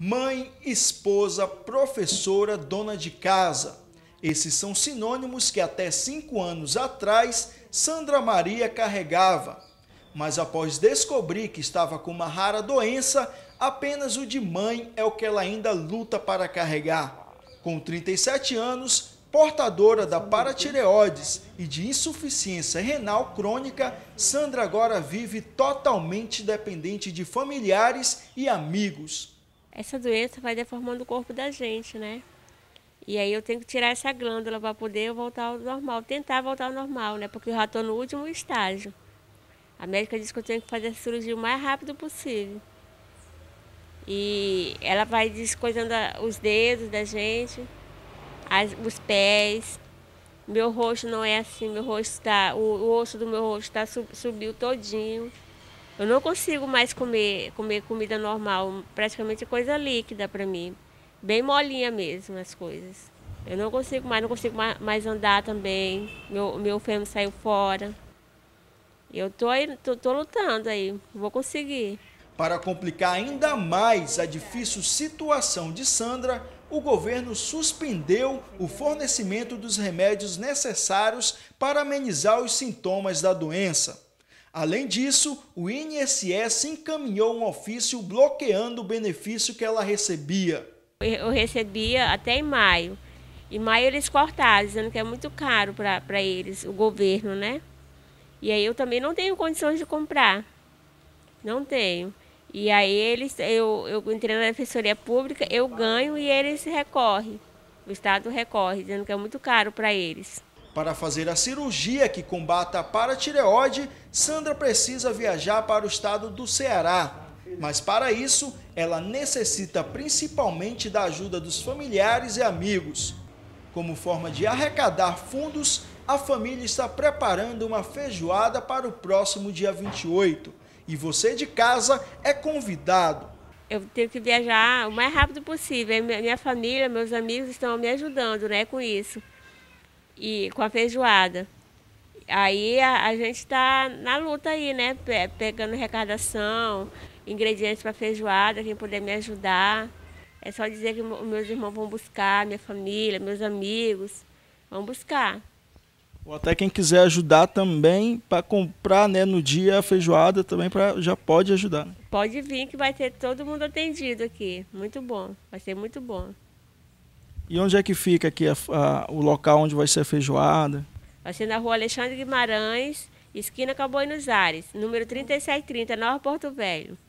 mãe, esposa, professora, dona de casa. Esses são sinônimos que até cinco anos atrás Sandra Maria carregava. Mas após descobrir que estava com uma rara doença, apenas o de mãe é o que ela ainda luta para carregar. Com 37 anos, portadora da paratireoides e de insuficiência renal crônica, Sandra agora vive totalmente dependente de familiares e amigos essa doença vai deformando o corpo da gente, né? E aí eu tenho que tirar essa glândula para poder voltar ao normal, tentar voltar ao normal, né? Porque eu já estou no último estágio. A médica disse que eu tenho que fazer a cirurgia o mais rápido possível. E ela vai descoisando os dedos da gente, as, os pés. Meu rosto não é assim, meu rosto está. O, o osso do meu rosto está sub, subiu todinho. Eu não consigo mais comer, comer comida normal, praticamente coisa líquida para mim. Bem molinha mesmo as coisas. Eu não consigo mais, não consigo mais andar também. Meu, meu fêmur saiu fora. Eu tô, aí, tô, tô lutando aí, vou conseguir. Para complicar ainda mais a difícil situação de Sandra, o governo suspendeu o fornecimento dos remédios necessários para amenizar os sintomas da doença. Além disso, o INSS encaminhou um ofício bloqueando o benefício que ela recebia. Eu recebia até em maio. Em maio eles cortaram, dizendo que é muito caro para eles, o governo, né? E aí eu também não tenho condições de comprar. Não tenho. E aí eles, eu, eu entrei na defensoria pública, eu ganho e eles recorrem. O Estado recorre, dizendo que é muito caro para eles. Para fazer a cirurgia que combata a paratireoide, Sandra precisa viajar para o estado do Ceará. Mas para isso, ela necessita principalmente da ajuda dos familiares e amigos. Como forma de arrecadar fundos, a família está preparando uma feijoada para o próximo dia 28. E você de casa é convidado. Eu tenho que viajar o mais rápido possível. Minha família, meus amigos estão me ajudando né, com isso e com a feijoada. Aí a, a gente está na luta aí, né? pegando arrecadação, ingredientes para feijoada, quem puder me ajudar. É só dizer que meus irmãos vão buscar, minha família, meus amigos, vão buscar. Ou até quem quiser ajudar também para comprar né, no dia a feijoada também pra, já pode ajudar. Né? Pode vir que vai ter todo mundo atendido aqui. Muito bom, vai ser muito bom. E onde é que fica aqui a, a, o local onde vai ser a feijoada? Vai ser na rua Alexandre Guimarães, esquina com a Buenos Aires, número 3730, Nova Porto Velho.